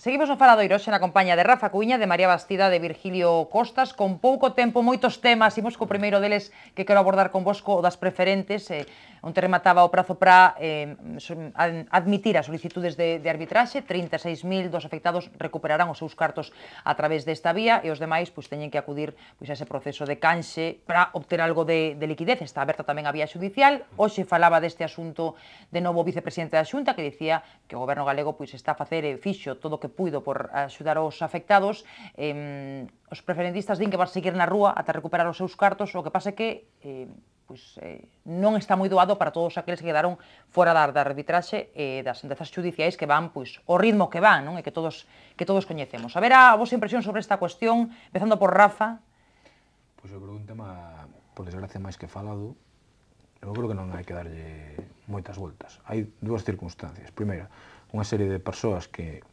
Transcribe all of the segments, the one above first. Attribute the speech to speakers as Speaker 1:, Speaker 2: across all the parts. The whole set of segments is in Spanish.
Speaker 1: Seguimos no Fala do Iroxe na compañía de Rafa Cuiña, de María Bastida, de Virgilio Costas, con pouco tempo, moitos temas, imos co primeiro deles que quero abordar con co das preferentes, eh, onde remataba o prazo para eh, admitir as solicitudes de, de arbitraxe, 36.000 dos afectados recuperarán os seus cartos a través desta vía e os demais pois, teñen que acudir pois, a ese proceso de canxe para obter algo de, de liquidez. Está aberta tamén a vía judicial. Hoxe falaba deste asunto de novo o vicepresidente da Xunta que dicía que o goberno galego pois, está a facer e fixo todo o que puido por axudar os afectados, eh, os preferentistas din que van seguir na rúa ata recuperar os seus cartos, o que pase que eh, pois, eh, non está moi doado para todos aqueles que quedaron fora da, da arbitraxe e eh, das sentenzas judiciais que van pois, o ritmo que van non? e que todos, que todos coñecemos. A ver a, a vosa impresión sobre esta cuestión, empezando por Rafa.
Speaker 2: Pois eu creo un tema, por desgracia, máis que falado, eu creo que non hai que darlle moitas voltas. Hai dúas circunstancias. Primeira, unha serie de persoas que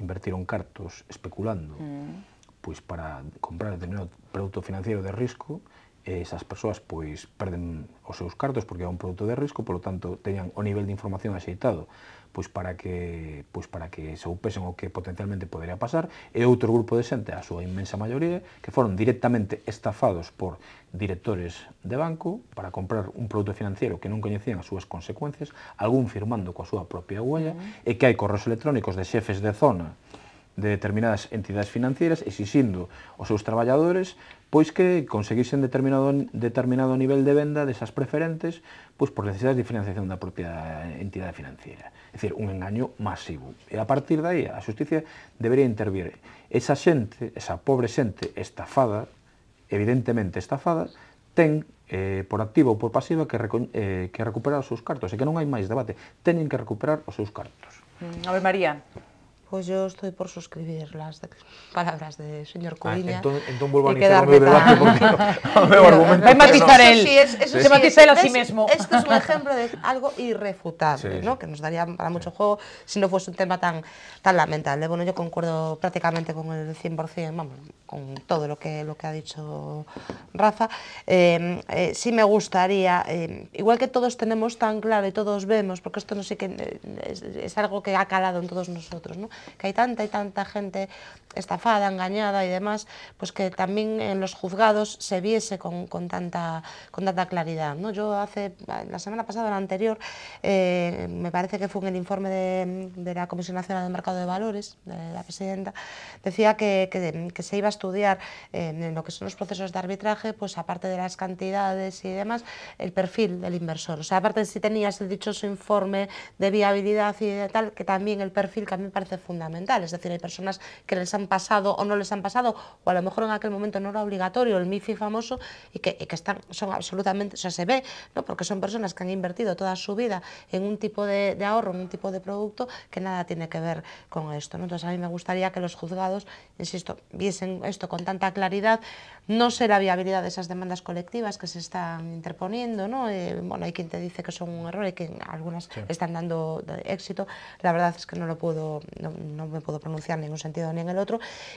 Speaker 2: invertiron cartos especulando
Speaker 3: mm.
Speaker 2: pois para comprar determinado produto financiero de risco, e esas persoas pois perden os seus cartos porque é un produto de risco, polo tanto teñan o nivel de información axeitado pois para que pois para que soupesen o que potencialmente podería pasar e outro grupo de xente, a súa inmensa maioría, que foron directamente estafados por directores de banco para comprar un produto financiero que non coñecían as súas consecuencias, algún firmando coa súa propia huella, uh -huh. e que hai correos electrónicos de xefes de zona de determinadas entidades financeiras exixindo aos seus traballadores pois que conseguisen determinado, determinado nivel de venda desas preferentes pois por necesidades de financiación da propia entidade financiera. É dicir, un engaño masivo. E a partir dai a justicia debería intervir. Esa xente, esa pobre xente estafada, evidentemente estafada, ten eh, por activo ou por pasiva que, eh, que recuperar os seus cartos. E que non hai máis debate. Teñen que recuperar os seus cartos.
Speaker 1: Mm, a ver, María. Pues
Speaker 4: yo estoy por suscribir las palabras del señor ah, Cubiñas. entonces, vuelvo a iniciar
Speaker 1: debate matizar él. es, él a sí mismo. Esto es un ejemplo
Speaker 4: de algo irrefutable, ¿no? que nos daría para mucho juego si no fuese un tema tan, tan lamentable. Bueno, yo concuerdo prácticamente con el 100%, vamos, con todo lo que, lo que ha dicho Rafa. Em, eh, sí me gustaría, em, igual que todos tenemos tan claro y todos vemos, porque esto no sé qué... es, es algo que ha calado en todos nosotros, ¿no? que hay tanta y tanta gente estafada, engañada y demás, pues que también en los juzgados se viese con, con tanta, con tanta claridad. ¿no? Yo hace, la semana pasada, la anterior, eh, me parece que fue en el informe de, la Comisión Nacional del Mercado de Valores, de la presidenta, decía que, que, se iba a estudiar eh, en lo que son los procesos de arbitraje, pues aparte de las cantidades y demás, el perfil del inversor. O sea, aparte de si tenías el dichoso informe de viabilidad y de tal, que también el perfil que a mí me parece fundamental. Es decir, hay personas que les han pasado o no les han pasado, o a lo mejor en aquel momento no era obligatorio el MIFI famoso y que, están, son absolutamente, o sea, se ve, ¿no? porque son personas que han invertido toda su vida en un tipo de, ahorro, en un tipo de producto que nada tiene que ver con esto. Entonces a mí me gustaría que los juzgados, insisto, viesen esto con tanta claridad, no sé la viabilidad de esas demandas colectivas que se están interponiendo, ¿no? Eh, bueno, hay quien te dice que son un error, y que algunas están dando éxito, la verdad es que no lo puedo, no, me puedo pronunciar en ningún sentido ni en el otro,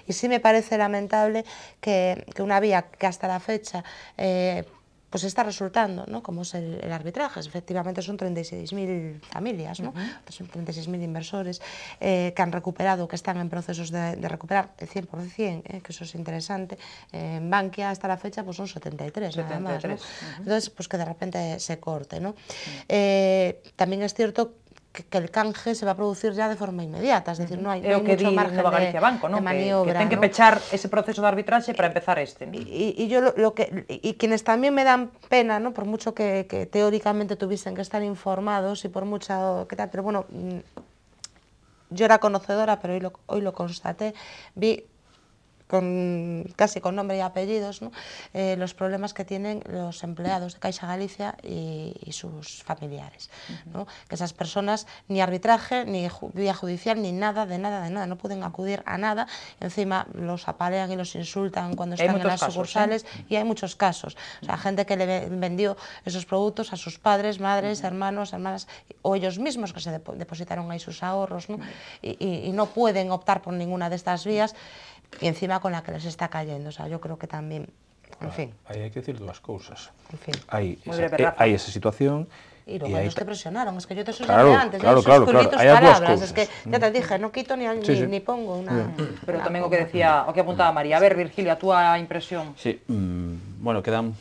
Speaker 4: y sí me parece lamentable que, una vía que hasta la fecha... Eh, pues está resultando, como es el, arbitraje. Efectivamente son 36.000 familias, ¿no? 36.000 pues inversores eh, que han recuperado, que están en procesos de, recuperar el 100%, eh, que eso es interesante. en Bankia hasta la fecha pues son 73, ¿no? Entonces, pues que de repente se corte. ¿no? también es cierto que, el canje se va a producir ya de forma inmediata, es decir, no hay, que margen de, maniobra. Que, que, que
Speaker 1: pechar ese proceso de arbitraje para empezar este. Y, yo
Speaker 4: lo, que quienes también me dan pena, ¿no? por mucho que, teóricamente tuviesen que estar informados y por mucho que tal, pero bueno, mm, yo era conocedora, pero hoy lo, hoy lo constaté, vi casi con nombre y apellidos, eh, los problemas que tienen los empleados de Caixa Galicia y, sus familiares. Que esas personas ni arbitraje, ni vía judicial, ni nada, de nada, de nada, no pueden acudir a nada. Encima los apalean y los insultan cuando están en las ¿eh? sucursales y hay muchos casos. O sea, gente que le vendió esos productos a sus padres, madres, hermanos, hermanas o ellos mismos que se depositaron ahí sus ahorros y no pueden optar por ninguna de estas vías y encima con la que les está cayendo. O sea, yo creo que también,
Speaker 2: en ah, fin. hay que decir dos cosas. En fin. Hay, esa, eh, hay esa situación y luego ellos los
Speaker 1: presionaron, es que yo te
Speaker 4: suelo
Speaker 2: claro, antes, claro, claro, claro. Hay palabras, es que ya te mm. dije, no quito ni, ni,
Speaker 3: pongo una...
Speaker 1: Pero también lo que decía, o que apuntaba María, a ver Virgilio, a tu impresión.
Speaker 3: Sí, mm, bueno, quedan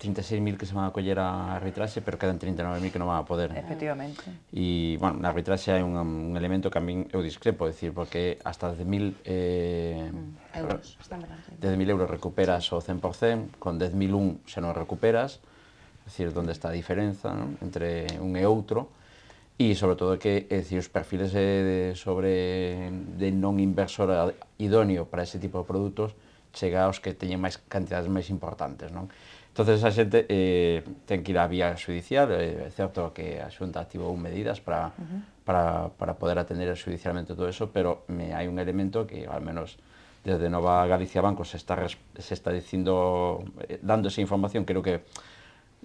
Speaker 3: 36.000 que se van a coller a arbitraxe, pero quedan 39.000 que non van a poder.
Speaker 1: Efectivamente.
Speaker 3: E, bueno, na arbitraxe hai un, un elemento que a min eu discrepo, decir, porque hasta 10.000 eh, mm, euros, 10.000 euros recuperas o 100%, con 10.001 se non recuperas, dicir, onde está a diferenza non? entre un e outro, e sobre todo que é dicir, os perfiles de, sobre de non inversor idóneo para ese tipo de produtos chega aos que teñen máis cantidades máis importantes, non? entonces a xente eh, ten que ir á vía judicial, é eh, certo que a Xunta activou medidas para, uh -huh. para, para poder atender judicialmente todo eso, pero me, hai un elemento que al menos desde Nova Galicia Banco se está, se está dicindo, eh, dando esa información, creo que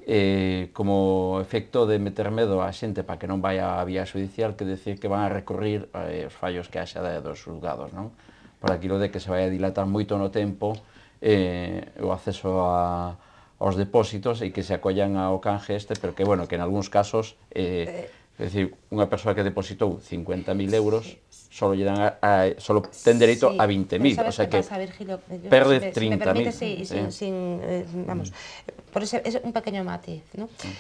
Speaker 3: eh, como efecto de meter medo á xente para que non vaya á vía judicial, que decir que van a recurrir eh, os fallos que haxa dos juzgados, non? Por aquilo de que se vai a dilatar moito no tempo eh, o acceso a, aos depósitos e que se acollan ao canje este, pero que, bueno, que en algúns casos, eh, eh. é dicir, unha persoa que depositou 50.000 euros, solo lle dan a, a solo ten dereito sí, a 20.000, o sea que pasa, Virgilio, eh, yo, perde 30.000. Si me permite, sí, eh. sin, sin
Speaker 4: eh, vamos, mm. por ese, es un pequeño matiz, ¿no? Sí. Mm.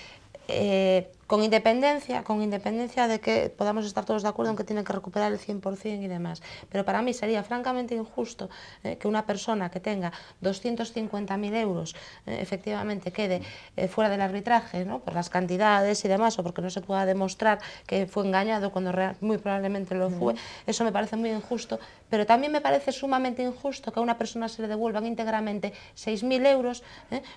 Speaker 4: Eh, con independencia, con independencia de que podamos estar todos de acuerdo en que tiene que recuperar el 100% y demás. Pero para mí sería francamente injusto eh, que una persona que tenga 250.000 euros eh, efectivamente quede eh, fuera del arbitraje ¿no? por las cantidades y demás o porque no se pueda demostrar que fue engañado cuando muy probablemente lo fue. Eso me parece muy injusto, pero también me parece sumamente injusto que a una persona se le devuelvan íntegramente 6.000 euros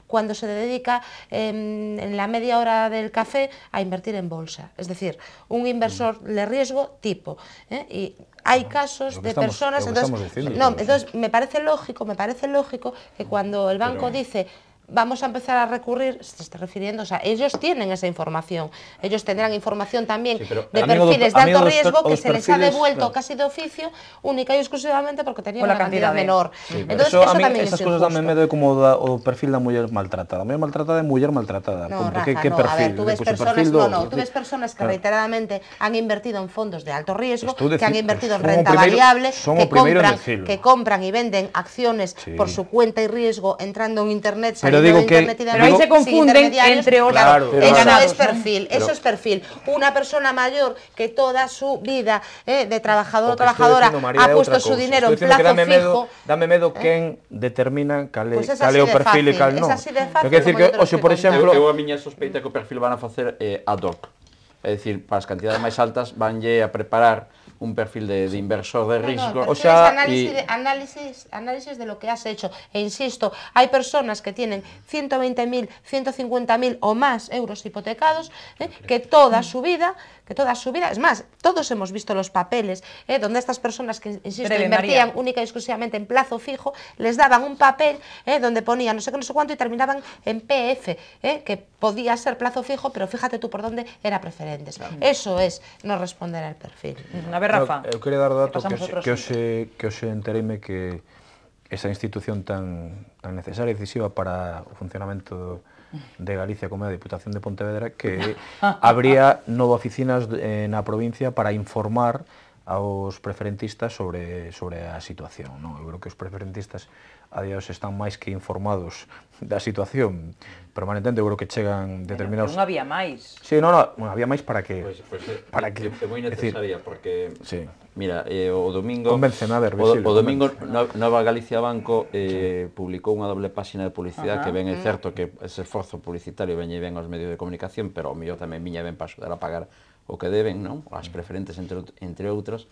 Speaker 4: cuando se dedica em, en la media hora del café a invertir en bolsa. Es decir, un inversor de riesgo tipo. ¿eh? Y hay casos de personas... Entonces, me parece lógico, me parece lógico que cuando el banco dice vamos a empezar a recurrir, se está refiriendo, o sea, ellos tienen esa información, ellos tendrán información también de perfiles de, alto riesgo que se les ha devuelto casi de oficio, única y exclusivamente porque tenían una cantidad, menor. Entonces, eso, también cosas también
Speaker 2: me doy como o perfil de mujer maltratada, mujer maltratada y mujer maltratada. No, perfil? ver, tú ves, personas, no, tú ves personas que
Speaker 4: reiteradamente han invertido en fondos de alto riesgo, pues que han invertido en renta variable, que compran, que compran y venden acciones por su cuenta y riesgo entrando en internet, pero digo que... Pero ahí se confunden entre otras. Claro, claro, eso claro. es perfil, eso es perfil. Una persona mayor que toda su vida eh, de trabajador o trabajadora ha puesto su dinero en plazo dame fijo... Medo,
Speaker 2: dame medo ¿eh? quen determina cal pues é o perfil fácil, e cal no É así de fácil. decir que, o si por exemplo... Eu, eu a miña sospeita
Speaker 3: que o perfil van a facer eh, ad hoc. Es decir, para las cantidades más altas van a preparar un perfil de, inversor de riesgo. o sea, análisis,
Speaker 4: de, análisis, de lo que has hecho. E insisto, hay personas que tienen 120.000, 150.000 o más euros hipotecados, ¿eh? que toda su vida, que toda su vida, es más, todos hemos visto los papeles, ¿eh? donde estas personas que, insisto, invertían única y exclusivamente en plazo fijo, les daban un papel ¿eh? donde ponían no sé qué, no sé cuánto y terminaban en PF, que podía ser plazo fijo, pero fíjate tú por dónde era preferentes. Claro. Eso es no responder al perfil. A ver, Rafa. Eu,
Speaker 2: yo eh, quería dar dato que, que, que, hoxe, que hoxe entereime que esa institución tan, tan necesaria e decisiva para o funcionamento de Galicia como a Diputación de Pontevedra que habría nuevas oficinas en na provincia para informar aos preferentistas sobre, sobre a situación. Non? Eu creo que os preferentistas a día hoxe están máis que informados da situación permanentemente, eu creo que chegan determinados... non
Speaker 1: había máis.
Speaker 2: Sí, non, non, había máis para que... Pois, pues, pois, pues, eh, para que... É moi necesaria, decir, porque... Sí. Mira, eh, o domingo... Convence nada, o, o domingo
Speaker 3: convence. Nova Galicia Banco eh, sí. publicou unha doble páxina de publicidade que ben é mm. certo que ese esforzo publicitario veñe ben aos medios de comunicación, pero ao mellor tamén viña ben para axudar a pagar o que deben, non? As preferentes, entre, entre outras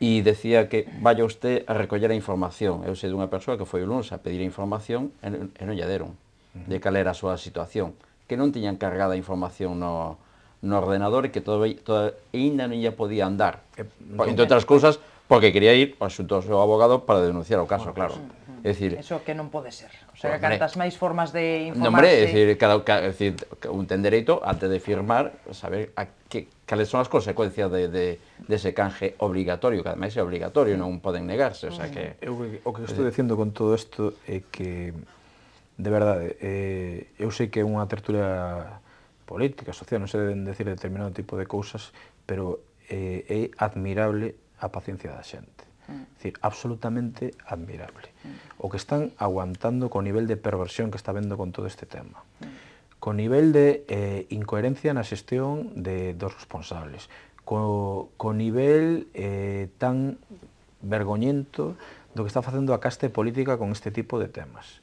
Speaker 3: e decía que vaya usted a recoller a información. Eu sei dunha persoa que foi o lunes a pedir a información e non, lle deron de cal era a súa situación, que non tiñan cargada a información no, no ordenador e que todavía, todavía ainda non lle podía andar. Entre outras cousas, porque quería ir ao xunto ao seu abogado para denunciar o caso, claro. É dicir, Eso que non pode ser. O
Speaker 1: sea, que cantas máis formas de informarse... hombre, é dicir,
Speaker 3: cada, cada, é dicir, un ten dereito, antes de firmar, saber a que, cales son as consecuencias de, de, de ese canje obligatorio, que ademais é obligatorio, non poden negarse, o sea que... Eu, o que estou dicindo
Speaker 2: con todo isto é que, de verdade, eh, eu sei que é unha tertulia política, social, non se deben decir determinado tipo de cousas, pero eh, é admirable a paciencia da xente Mm. Decir, absolutamente admirable. Mm. O que están aguantando co nivel de perversión que está vendo con todo este tema. Mm. Co nivel de eh, incoherencia na xestión de dos responsables. Co, co nivel eh, tan vergoñento do que está facendo a caste política con este tipo de temas.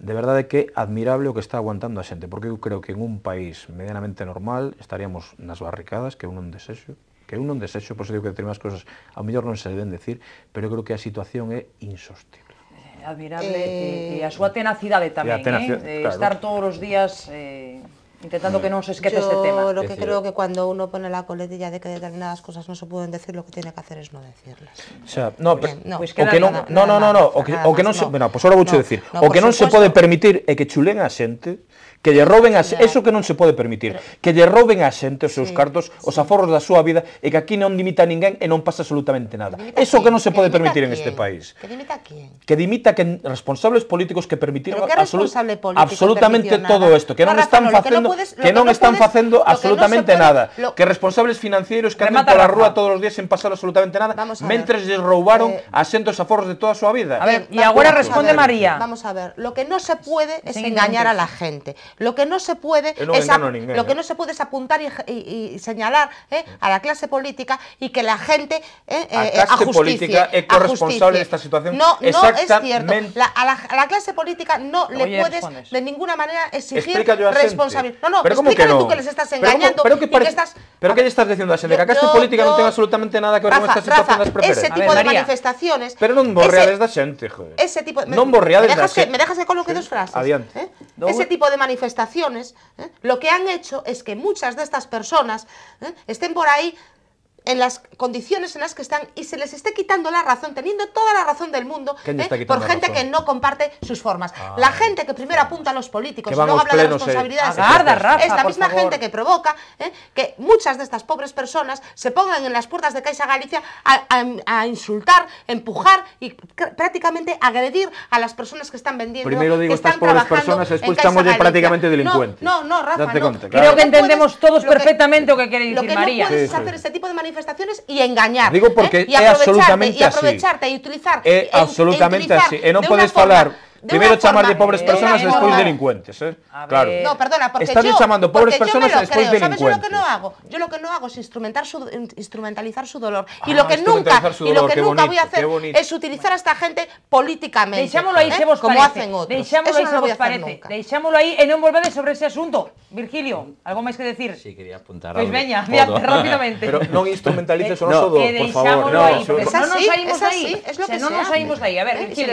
Speaker 2: De verdade que admirable o que está aguantando a xente, porque eu creo que en un país medianamente normal estaríamos nas barricadas, que é un desexo, que eu non desexo, por digo que determinadas cosas ao mellor non se deben decir, pero eu creo que a situación é insostible
Speaker 1: eh, admirable eh, eh... e, a súa tenacidade tamén,
Speaker 2: tenacidade, eh? Claro. estar todos os
Speaker 1: días eh,
Speaker 2: intentando que non se esquece este tema. Yo lo que creo
Speaker 1: que cuando
Speaker 4: uno pone la coletilla de que determinadas cosas non se poden decir, lo que tiene que hacer es no decirlas.
Speaker 2: O sea, no, pero, no, pues que non, no, no, no, no, o que, o que non se, bueno, pues ahora vou no, decir, no, o que non se pode permitir é que chulen a xente que lle roben a, eso que non se pode permitir, que lle roben a xente os seus sí, cartos, os aforros da súa vida e que aquí non dimita ninguén e non pasa absolutamente nada. Eso que non se pode permitir en este país. Que dimita quién? Que dimita que responsables políticos que permitiron absolut, absolutamente todo isto, que non están facendo que non están facendo absolutamente nada, que responsables financieros que andan pola rúa todos os días sen pasar absolutamente nada, mentres lle roubaron eh, xente os aforros de toda a súa vida. A ver, e agora responde María.
Speaker 4: Vamos a ver, lo que non se pode es engañar a la gente. Lo que no se puede, es, lo que ¿eh? no se apuntar y, señalar ¿eh? a la clase política y que la gente eh, eh, eh política es corresponsable de esta situación. No, no es cierto. La, a, la, clase política no le puedes de ninguna manera exigir responsabilidad. No, no, pero que tú que les estás engañando pero, que, estás...
Speaker 2: Pero ¿qué ah, le estás diciendo a gente? Que la clase política no tiene absolutamente nada que ver con esta situación ese tipo de
Speaker 4: manifestaciones... Pero no borreades
Speaker 2: de gente, joder.
Speaker 4: Ese tipo... de... no borreades la gente. Me dejas que coloque dos frases. Adiante ese tipo de manifestaciones, ¿eh? lo que han hecho es que muchas de estas personas ¿eh? estén por ahí en las condiciones en las que están y se les esté quitando la razón, teniendo toda la razón del mundo ¿eh? por gente que no comparte sus formas. Ah, la gente que primero apunta a los políticos y luego habla de responsabilidades eh, es la misma gente que provoca ¿eh? que muchas de estas pobres personas se pongan en las puertas de Caixa Galicia a, insultar, empujar y prácticamente agredir a las personas que están vendiendo. Primero digo estas pobres personas, después estamos prácticamente delincuentes. No, no, Rafa, no.
Speaker 2: Creo que
Speaker 1: entendemos todos perfectamente lo que
Speaker 4: quiere decir María. no puedes hacer este tipo de manifestaciones y engañar. Digo porque ¿eh? y aprovecharte, absolutamente y aprovecharte y utilizar. Es absolutamente así. y eh, no puedes hablar Primero llamar de pobres personas e después
Speaker 2: delincuentes, eh? Claro. No, perdona, porque Estás yo, pobres personas e despois delincuentes. lo que no
Speaker 4: hago? Yo lo que no hago es instrumentar su, instrumentalizar su dolor. y ah, lo que nunca, lo que nunca voy a hacer es
Speaker 1: utilizar a esta gente políticamente. Deixámoslo ahí, ¿eh? como hacen otros. Deixámoslo ahí no se parece. Deixámoslo ahí e non sobre ese asunto. Virgilio, algo más que decir? Sí, quería apuntar pues veña, rápidamente. Pero no
Speaker 2: instrumentalices o eh, por favor. No, nos salimos ahí. Se nos saímos
Speaker 1: ahí. A ver, eh, Virgilio,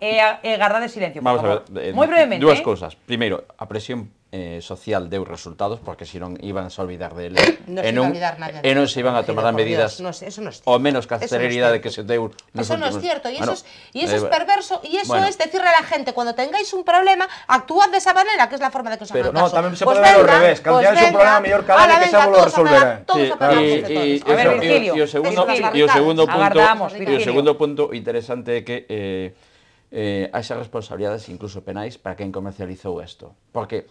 Speaker 1: eh, de silencio. Vamos a ver, eh, muy brevemente. Dos ¿eh?
Speaker 3: cosas. Primero, a presión eh, social de resultados porque si no iban a olvidar de él. No en e e se iban a tomar las medidas o menos celeridad de que se un...
Speaker 4: Eso no es cierto y, eso, es, perverso y eso es decirle a la gente cuando tengáis un problema actuad de esa manera que es la forma de que os hagan Pero no, también
Speaker 2: se pues puede ver al revés. Cuando pues un problema mejor que que se lo resolverá. y,
Speaker 3: a ver, Y el segundo punto interesante es que eh, haxa responsabilidades incluso penais para quen comercializou isto. Porque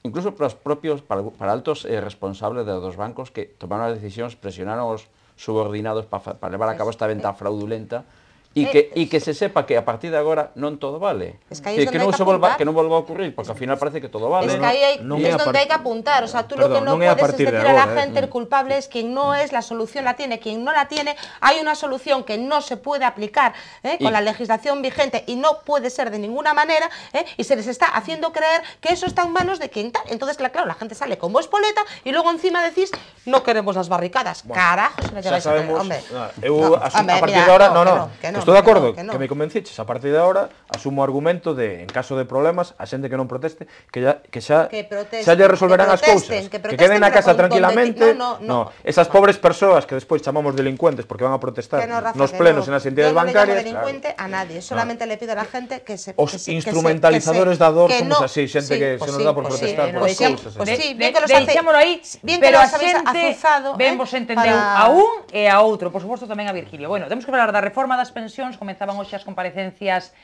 Speaker 3: incluso para os propios, para, para altos eh, responsables de, dos bancos que tomaron as decisións, presionaron os subordinados para, para levar a cabo esta venta fraudulenta, Y eh, que, se sepa que a partir de ahora no todo vale. Es que, que, no, se que no vuelva a ocurrir, porque al final parece que todo vale. Es es donde hay que
Speaker 4: apuntar. O sea, tú lo que no, puedes es decir a la ¿eh? gente el culpable es quien no es, la solución la tiene, quien no la tiene. Hay una solución que no se puede aplicar ¿eh? con la legislación vigente y no puede ser de ninguna manera y se les está haciendo creer que eso está en manos de quien tal. Entonces, claro, la gente sale como espoleta y luego encima decís, no queremos las barricadas. Carajo, se la lleváis ah,
Speaker 2: a hombre. a partir de ahora, no, no. Estou de acordo, que, no. que me convenciches. A partir de ahora, asumo o argumento de, en caso de problemas, a xente que non proteste, que, ya, que xa, que
Speaker 3: protesten, xa lle resolverán que as cousas. Que, que queden na casa tranquilamente. No, no,
Speaker 2: no, no. Esas pobres persoas que despois chamamos delincuentes porque van a protestar no, Rafa, nos plenos no. e as entidades Yo no bancarias. Non delincuente
Speaker 4: claro. a nadie, solamente no. le pido a la gente que se... Os que se, instrumentalizadores que se, da dor somos
Speaker 2: no. así, xente sí, que se nos dá por protestar por cousas.
Speaker 3: sí, bien que los aí,
Speaker 4: bien que xente
Speaker 3: ben ¿eh? Vemos entendeu a
Speaker 1: un e a outro, por suposto tamén a Virgilio. Bueno, temos que falar da reforma das pensións sesións, comenzaban hoxe as comparecencias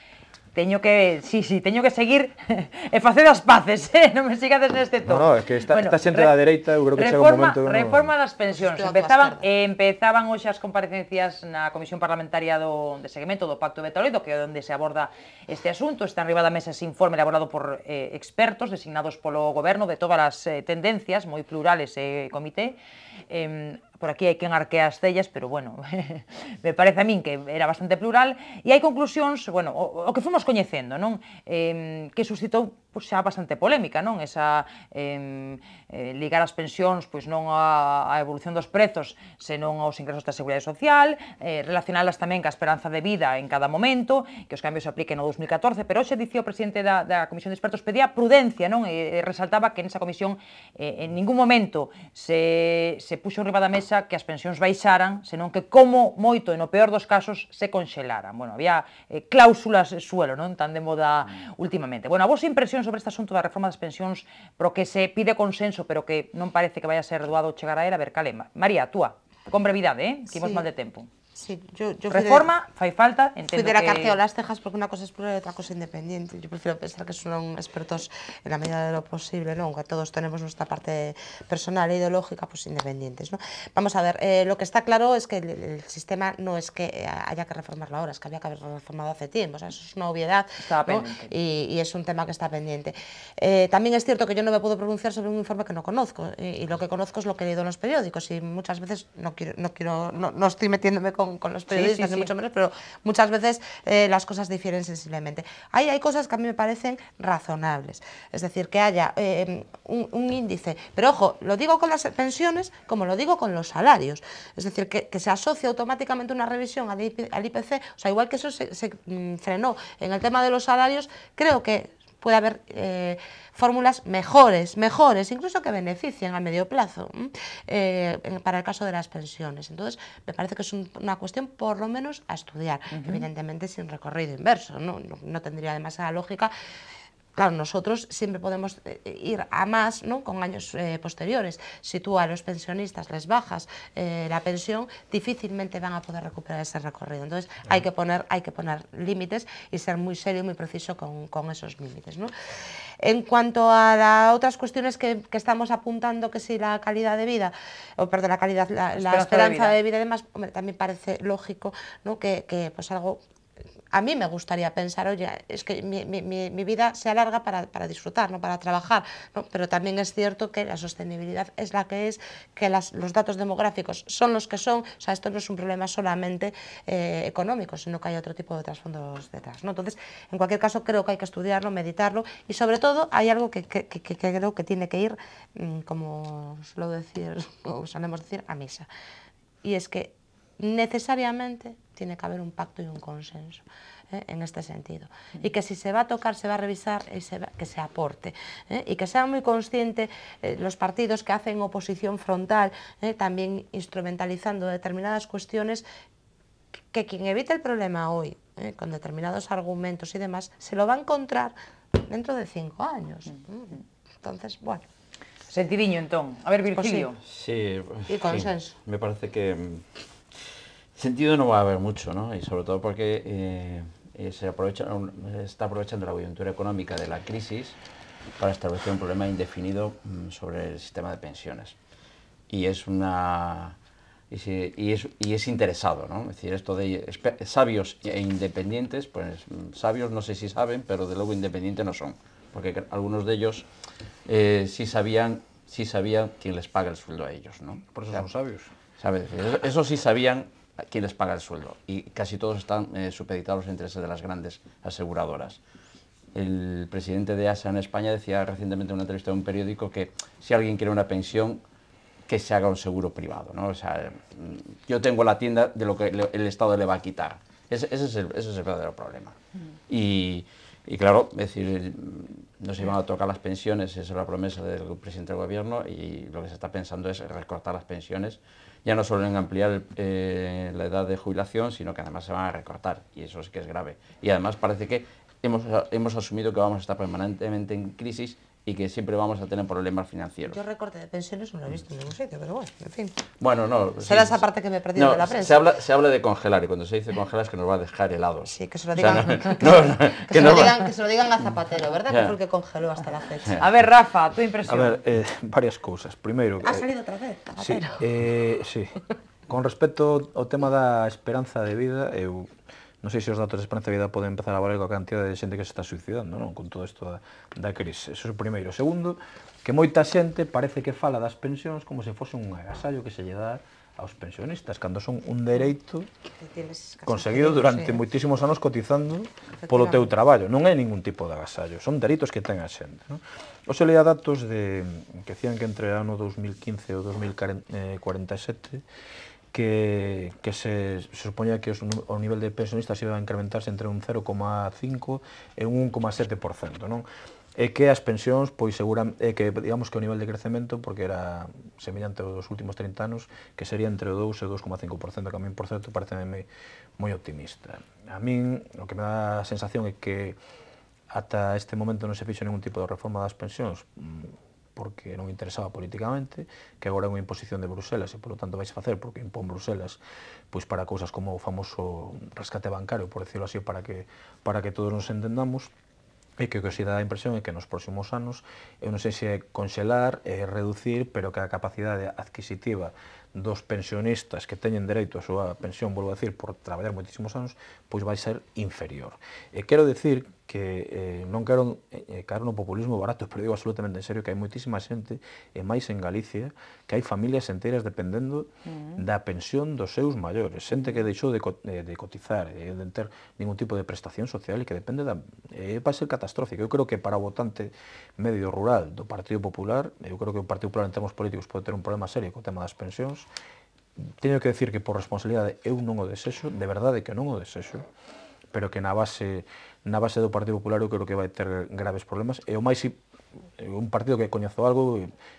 Speaker 1: teño que, sí, sí, teño que seguir e facer as paces, eh? non me sigades neste tono. No, no, es
Speaker 2: que esta, bueno, esta xente da dereita, eu creo que reforma, chega un momento... Reforma no... das pensións, empezaban,
Speaker 1: eh, empezaban hoxe as comparecencias na Comisión Parlamentaria do, de Seguimento do Pacto de Toledo, que é onde se aborda este asunto, está arriba da mesa ese informe elaborado por eh, expertos designados polo goberno de todas as eh, tendencias, moi plurales e eh, comité, eh, por aquí hai quen arquea as cellas, pero bueno, me parece a min que era bastante plural, e hai conclusións, bueno, o, o que fomos coñecendo, non? Eh, que suscitou pois, xa bastante polémica, non? Esa eh, eh, ligar as pensións pois non a, a evolución dos prezos, senón aos ingresos da Seguridade Social, eh, relacionalas tamén ca esperanza de vida en cada momento, que os cambios se apliquen no 2014, pero hoxe dicía o presidente da, da Comisión de Expertos pedía prudencia, non? E, e resaltaba que nesa comisión eh, en ningún momento se, se puxo riba da mesa baixa que as pensións baixaran, senón que como moito e no peor dos casos se conxelaran. Bueno, había eh, cláusulas suelo, non tan de moda mm. últimamente. Bueno, a vosa impresión sobre este asunto da reforma das pensións pro que se pide consenso, pero que non parece que vai a ser doado chegar a era, a ver, calema. María, túa, con brevidade, eh, que imos sí. mal de tempo. yo, Reforma, falta, Fui de la que... las
Speaker 4: cejas porque una cosa es plural y otra cosa independiente. Yo prefiero pensar que son expertos en la medida de lo posible, ¿no? aunque todos tenemos nuestra parte personal e ideológica, pues independientes. ¿no? Vamos a ver, eh, lo que está claro es que el, sistema no es que haya que reformarlo ahora, es que había que haberlo reformado hace tiempo, eso es una obviedad y, es un tema que está pendiente. Eh, también es cierto que yo no me puedo pronunciar sobre un informe que no conozco y, lo que conozco es lo que he leído en los periódicos y muchas veces no quiero, no, quiero, no estoy metiéndome con con, los periodistas, mucho menos, pero muchas veces eh, las cosas difieren sensiblemente. Ahí hay cosas que a mí me parecen razonables, es decir, que haya eh, un, índice, pero ojo, lo digo con las pensiones como lo digo con los salarios, es decir, que, se asocie automáticamente una revisión al, IPC, o sea, igual que eso se, mm, frenó en el tema de los salarios, creo que puede haber eh, fórmulas mejores, mejores, incluso que beneficien a medio plazo eh, para el caso de las pensiones. Entonces, me parece que es una cuestión por lo menos a estudiar, evidentemente sin recorrido inverso, ¿no? no tendría demasiada lógica Claro, nosotros siempre podemos eh, eh, ir a más ¿no? con años eh, posteriores. Si tú a los pensionistas les bajas la pensión, difícilmente van a poder recuperar ese recorrido. Entonces hay que poner, hay que poner límites y ser muy serio y muy preciso con, esos límites. En cuanto a otras cuestiones que, estamos apuntando, que si la calidad de vida, o perdón, la calidad, la, esperanza, de vida. de demás, además, también parece lógico ¿no? que, pues algo a mí me gustaría pensar, oye, es que mi, vida se alarga para, disfrutar, no para trabajar, pero también es cierto que la sostenibilidad es la que es, que los datos demográficos son los que son, o sea, esto no es un problema solamente eh, económico, sino que hay otro tipo de trasfondos detrás. ¿no? Entonces, en cualquier caso, creo que hay que estudiarlo, meditarlo y sobre todo hay algo que, creo que tiene que ir, mm, como suelo decir, o decir, a misa. Y es que necesariamente tiene que haber un pacto y un consenso ¿eh? en este sentido. Mm. Y que si se va a tocar, se va a revisar y que se aporte. ¿eh? Y que sean muy conscientes eh, los partidos que hacen oposición frontal, también instrumentalizando determinadas cuestiones, que quien evite el problema hoy, con determinados argumentos y demás, se lo va a encontrar dentro de cinco
Speaker 1: años. Mm. Mm. Entonces, bueno. Sentidiño, entonces. A ver, pues Virgilio.
Speaker 3: sí. sí. Y consenso. Me parece que Sentido no va a haber mucho, ¿no? Y sobre todo porque eh, eh, se, aprovechan, está aprovechando la coyuntura económica de la crisis para establecer un problema indefinido mm, sobre el sistema de pensiones. Y es una... Y, es, y es, interesado, ¿no? Es decir, esto de sabios e independientes, pues mm, sabios no sé si saben, pero de luego independientes no son, porque algunos de ellos eh, sí sabían sí sabía quién les paga el sueldo a ellos, ¿no?
Speaker 2: Por eso son sabios.
Speaker 3: eso, sí sabían quién les paga el sueldo. Y casi todos están eh, supeditados a los intereses de las grandes aseguradoras. El presidente de ASA en España decía recientemente en una entrevista de un periódico que si alguien quiere una pensión, que se haga un seguro privado. ¿no? O sea, mm, yo tengo la tienda de lo que el Estado le va a quitar. Ese, es, el, verdadero problema. Mm. Y, claro, decir, no se iban a tocar las pensiones, esa es la promesa del presidente del gobierno, y lo que se está pensando es recortar las pensiones ya no solo en ampliar eh, la edad de jubilación, sino que además se van a recortar, y eso sí que es grave. Y además parece que hemos, hemos asumido que vamos a estar permanentemente en crisis y que siempre vamos a tener problemas financieros.
Speaker 4: Yo recorte de pensiones no lo he visto en ningún sitio, pero bueno, en fin. Bueno, no. Será esa parte que me he perdido de la prensa. Se
Speaker 3: habla, se habla de congelar y cuando se dice congelar es que nos va a
Speaker 2: dejar helados. Sí, que se lo digan,
Speaker 4: a Zapatero, ¿verdad? Que fue el que congeló
Speaker 1: hasta la fecha.
Speaker 2: A
Speaker 4: ver,
Speaker 1: Rafa, tu
Speaker 2: impresión. A ver, eh, varias cosas. Primero. ¿Ha eh, salido otra vez, Sí. Eh, sí. Con respecto al tema de la esperanza de vida, eu non sei se os datos de esperanza de vida poden empezar a valer coa cantidade de xente que se está suicidando, non? con todo isto da, da crise. Eso é o primeiro. O segundo, que moita xente parece que fala das pensións como se fose un agasallo que se lle dá aos pensionistas, cando son un dereito
Speaker 1: conseguido durante
Speaker 2: moitísimos anos cotizando polo teu traballo. Non é ningún tipo de agasallo, son dereitos que ten a xente. Non? O se leía datos de, que decían que entre o ano 2015 e o 2047 que, que se, se supoña que os, o nivel de pensionistas iba a incrementarse entre un 0,5 e un 1,7%, non? E que as pensións, pois segura, é que digamos que o nivel de crecemento, porque era semellante aos últimos 30 anos, que sería entre o 2 e o 2,5%, que a min, por certo, parece moi, moi optimista. A min, o que me dá a sensación é que ata este momento non se fixo ningún tipo de reforma das pensións, porque non interesaba políticamente, que agora é unha imposición de Bruselas e, polo tanto, vais facer porque impón Bruselas pois para cousas como o famoso rescate bancario, por decirlo así, para que, para que todos nos entendamos, e que o que se dá a impresión é que nos próximos anos, eu non sei se é conxelar, é reducir, pero que a capacidade adquisitiva dos pensionistas que teñen dereito a súa pensión, volvo a decir, por traballar moitísimos anos, pois vai ser inferior. E quero decir que eh, non quero eh, caer eh, no populismo barato, pero digo absolutamente en serio que hai moitísima xente, e máis en Galicia, que hai familias enteras dependendo mm. da pensión dos seus maiores, xente que deixou de, co de, eh, de cotizar, eh, de ter ningún tipo de prestación social e que depende da... Eh, vai ser catastrófico. Eu creo que para o votante medio rural do Partido Popular, eu creo que o Partido Popular en termos políticos pode ter un problema serio co tema das pensións, teño que decir que por responsabilidade eu non o desexo, de verdade que non o desexo, pero que na base na base do Partido Popular eu creo que vai ter graves problemas e o máis un partido que coñezo algo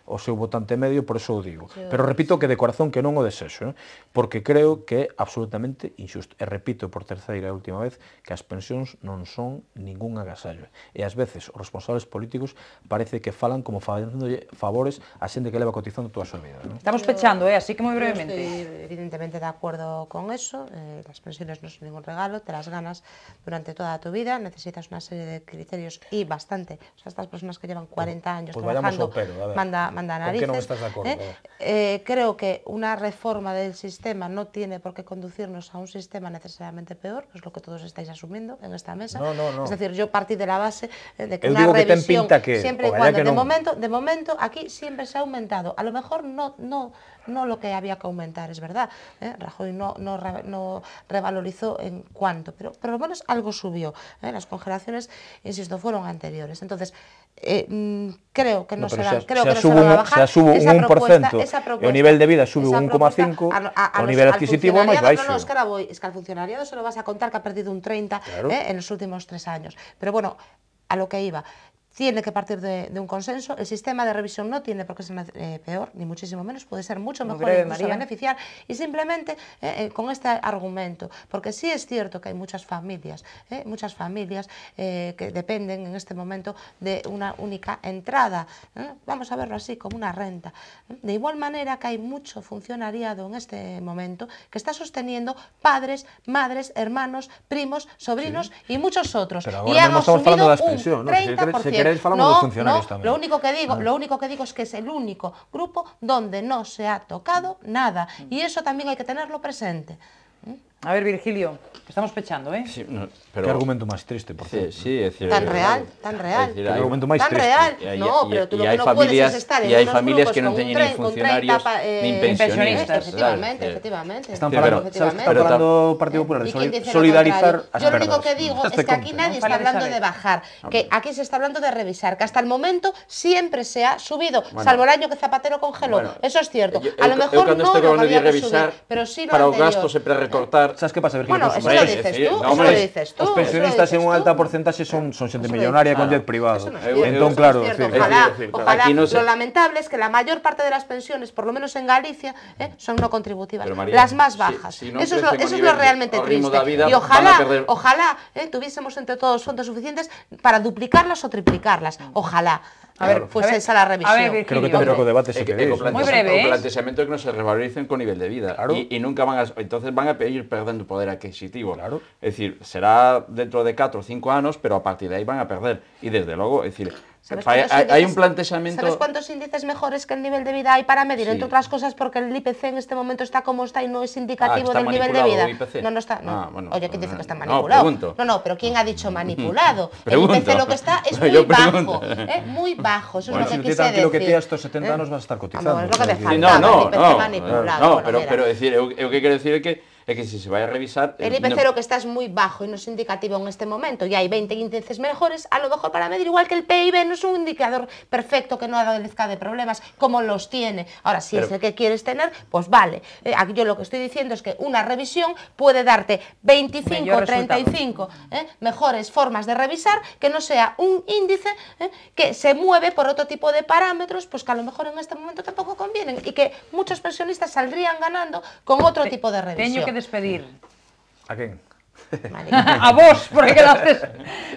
Speaker 2: o seu votante medio, por eso o digo. Pero repito que de corazón que non o desexo, eh? porque creo que é absolutamente injusto. E repito por terceira e última vez que as pensións non son ningún agasallo. E ás veces os responsables políticos parece que falan como facéndolle favores a xente que leva cotizando toda a súa vida. Non?
Speaker 1: Estamos pechando,
Speaker 4: eh? así que moi brevemente. Estoy evidentemente de acuerdo con eso. Eh, as pensións non son ningún regalo, te las ganas durante toda a tua vida, necesitas unha serie de criterios e bastante. O sea, estas personas que llevan 40 pues años pues trabajando, manda, manda narices. ¿eh? Eh, creo que una reforma del sistema no tiene por qué conducirnos a un sistema necesariamente peor, que es lo que todos estáis asumiendo en esta mesa. Es decir, yo partí de la base eh, de que una revisión, siempre cuando, de, momento, de momento, aquí siempre se ha aumentado. A lo mejor no, no, no lo que había que aumentar, es verdad. Rajoy no, no, revalorizó en cuánto, pero por lo menos algo subió. Las congelaciones, insisto, fueron anteriores. Entonces, eh, mm, creo que no, será, creo que no se va a bajar. Se un 1%,
Speaker 2: el nivel de vida sube un 1,5, a, nivel adquisitivo más baixo. No, no, es que,
Speaker 4: voy, es que al funcionariado se lo vas a contar que ha perdido un 30 eh, en los últimos tres años. Pero bueno, a lo que iba, tiene que partir de, un consenso. El sistema de revisión no tiene por qué ser eh, peor, ni muchísimo menos, puede ser mucho mejor y beneficiar. Y simplemente eh, eh, con este argumento, porque sí es cierto que hay muchas familias, muchas familias que dependen en este momento de una única entrada, vamos a verlo así, como una renta. De igual manera que hay mucho funcionariado en este momento que está sosteniendo padres, madres, hermanos, primos, sobrinos y muchos otros. Pero ahora y han asumido un 30%. Lo único que digo, ah. lo único que digo es que es el único grupo donde no se ha tocado nada mm. y eso también hay que tenerlo presente.
Speaker 1: A ver, Virgilio, estamos pechando,
Speaker 3: ¿eh? Sí,
Speaker 2: pero... Qué argumento más triste, por cierto. Sí, es decir, tan real, tan real. argumento más tan real. no, pero tú lo que no familias, puedes estar en Y hay familias que no tienen ni funcionarios eh, ni pensionistas. Efectivamente, efectivamente. Están hablando efectivamente. pero, pero, hablando Partido Popular de solidarizar a Yo lo único que digo es que aquí nadie
Speaker 4: está hablando de bajar, que aquí se está hablando de revisar, que hasta el momento siempre se ha subido, salvo el año que Zapatero congeló. Eso es cierto. A lo mejor no lo revisar, pero sí lo Para los gasto
Speaker 3: siempre recortar ¿sabes qué pasa? Bueno, eso lo dices tú, dices tú. Los pensionistas
Speaker 2: en un alto porcentaje son, son gente millonaria con jet privado. Entonces, eh, claro, ojalá, ojalá. lo
Speaker 4: lamentable es que la mayor parte de las pensiones, por lo menos en Galicia, eh, son no contributivas, las más bajas. Eso es lo realmente triste. Y ojalá, ojalá eh, tuviésemos entre todos fondos suficientes para duplicarlas o triplicarlas. Ojalá. A ver, pues esa es esa la revisión. A ver, Virgilio,
Speaker 3: Creo que tendrá que debate si queréis. Muy breve. ¿eh? planteamiento que no se revaloricen con nivel de vida. Claro. Y, y, nunca van a... Entonces van a ir perdiendo poder adquisitivo. Claro. Es decir, será dentro de 4 o 5 años, pero a partir de ahí van a perder. Y desde luego, es decir, ¿Sabes hay, un planteamiento... ¿Sabes
Speaker 4: cuántos índices mejores que el nivel de vida hay para medir? Entre otras cosas porque el IPC en este momento está como está y no es ah, indicativo del nivel de vida. No, no está. Ah, Oye, ¿quién dice que está manipulado? No, no, no, pero ¿quién ha dicho mm, manipulado? el IPC lo que está es muy bajo. ¿eh? Muy bajo. Eso es lo que quise decir. lo que te estos 70 años ¿eh? va a estar cotizando. no no, no, No, pero, pero
Speaker 3: decir, yo, quiero decir que es que si se vaya a revisar... El IP0 eh,
Speaker 4: que que es muy bajo y no es indicativo en este momento y hay 20 índices mejores, a lo mejor para medir igual que el PIB no es un indicador perfecto que no adolezca de problemas como los tiene. Ahora, si es el que quieres tener, pues vale. Eh, aquí yo lo que estoy diciendo es que una revisión puede darte 25 o 35 mejores formas de revisar que no sea un índice eh, que se mueve por otro tipo de parámetros, pues que a lo mejor en este momento tampoco convienen y que muchos pensionistas saldrían ganando con otro tipo de revisión. despedir.
Speaker 2: A quen? Vale.
Speaker 4: A vos, porque quedastes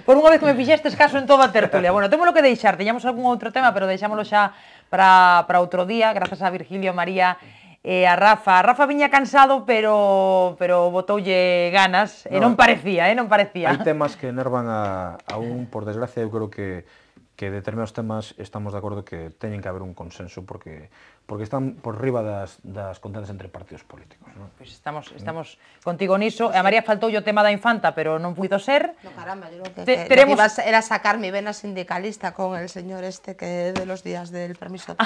Speaker 1: por unha vez que me fixestes caso en toda a tertulia. Bueno, temos lo que deixar, teñamos algún outro tema, pero deixámoslo xa para, para outro día, grazas a Virgilio, María e a Rafa. A Rafa viña cansado, pero pero botoulle ganas, no, e non parecía, eh, non parecía. Hai
Speaker 2: temas que enervan a, a un, por desgracia, eu creo que que determinados temas estamos de acordo que teñen que haber un consenso porque porque están por riba das, das contendas entre partidos políticos. ¿no?
Speaker 1: Pois estamos, estamos contigo niso. A María faltou o tema da infanta, pero non puido ser. No, caramba, yo que, Te, que, teremos... que ibas
Speaker 4: era sacar mi vena sindicalista con el señor
Speaker 1: este que de los días del permiso de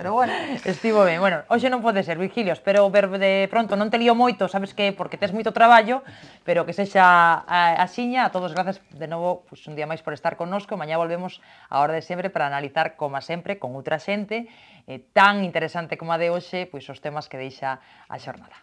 Speaker 1: pero bueno. Estivo ben. Bueno, hoxe non pode ser, Virgilio, espero ver de pronto. Non te lío moito, sabes que, porque tes moito traballo, pero que sexa a, a xiña. A todos, gracias de novo, pues, un día máis por estar connosco. Mañá volvemos a hora de sempre para analizar, como sempre, con outra xente eh, tan interesante como a de hoxe, pois os temas que deixa a xornada.